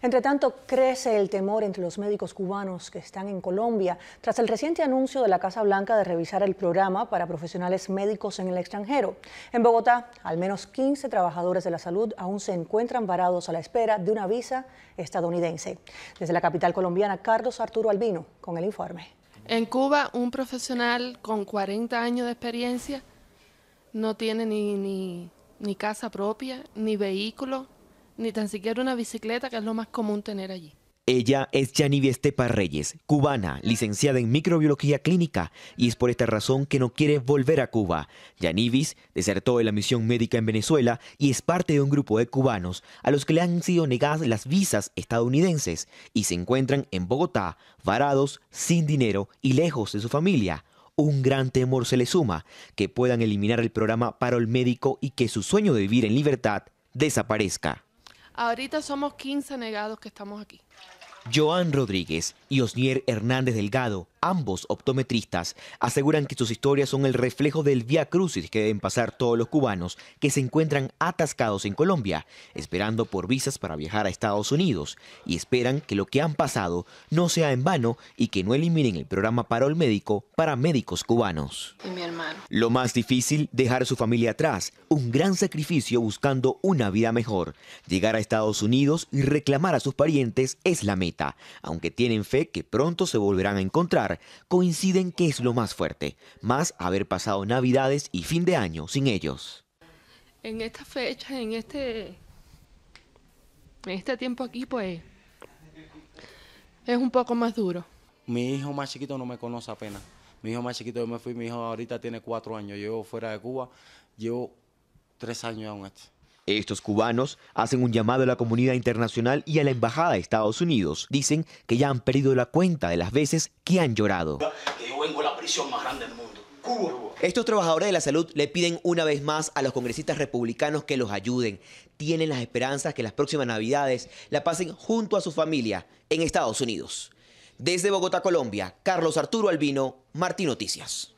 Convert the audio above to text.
Entre tanto, crece el temor entre los médicos cubanos que están en Colombia tras el reciente anuncio de la Casa Blanca de revisar el programa para profesionales médicos en el extranjero. En Bogotá, al menos 15 trabajadores de la salud aún se encuentran varados a la espera de una visa estadounidense. Desde la capital colombiana, Carlos Arturo Albino, con el informe. En Cuba, un profesional con 40 años de experiencia no tiene ni, ni casa propia, ni vehículo, ni tan siquiera una bicicleta, que es lo más común tener allí. Ella es Yanivi Estepa Reyes, cubana, licenciada en microbiología clínica, y es por esta razón que no quiere volver a Cuba. Yanivis desertó de la misión médica en Venezuela y es parte de un grupo de cubanos a los que le han sido negadas las visas estadounidenses y se encuentran en Bogotá, varados, sin dinero y lejos de su familia. Un gran temor se le suma que puedan eliminar el programa para el Médico y que su sueño de vivir en libertad desaparezca. Ahorita somos 15 negados que estamos aquí. Joan Rodríguez y Osnier Hernández Delgado Ambos optometristas aseguran que sus historias son el reflejo del via crucis que deben pasar todos los cubanos que se encuentran atascados en Colombia, esperando por visas para viajar a Estados Unidos, y esperan que lo que han pasado no sea en vano y que no eliminen el programa Parol Médico para médicos cubanos. Lo más difícil, dejar a su familia atrás, un gran sacrificio buscando una vida mejor. Llegar a Estados Unidos y reclamar a sus parientes es la meta, aunque tienen fe que pronto se volverán a encontrar coinciden que es lo más fuerte, más haber pasado navidades y fin de año sin ellos. En esta fecha, en este, en este tiempo aquí, pues es un poco más duro. Mi hijo más chiquito no me conoce apenas. Mi hijo más chiquito, yo me fui, mi hijo ahorita tiene cuatro años, llevo fuera de Cuba, llevo tres años aún este. Estos cubanos hacen un llamado a la comunidad internacional y a la Embajada de Estados Unidos. Dicen que ya han perdido la cuenta de las veces que han llorado. Estos trabajadores de la salud le piden una vez más a los congresistas republicanos que los ayuden. Tienen las esperanzas que las próximas navidades la pasen junto a su familia en Estados Unidos. Desde Bogotá, Colombia, Carlos Arturo Albino, Martín Noticias.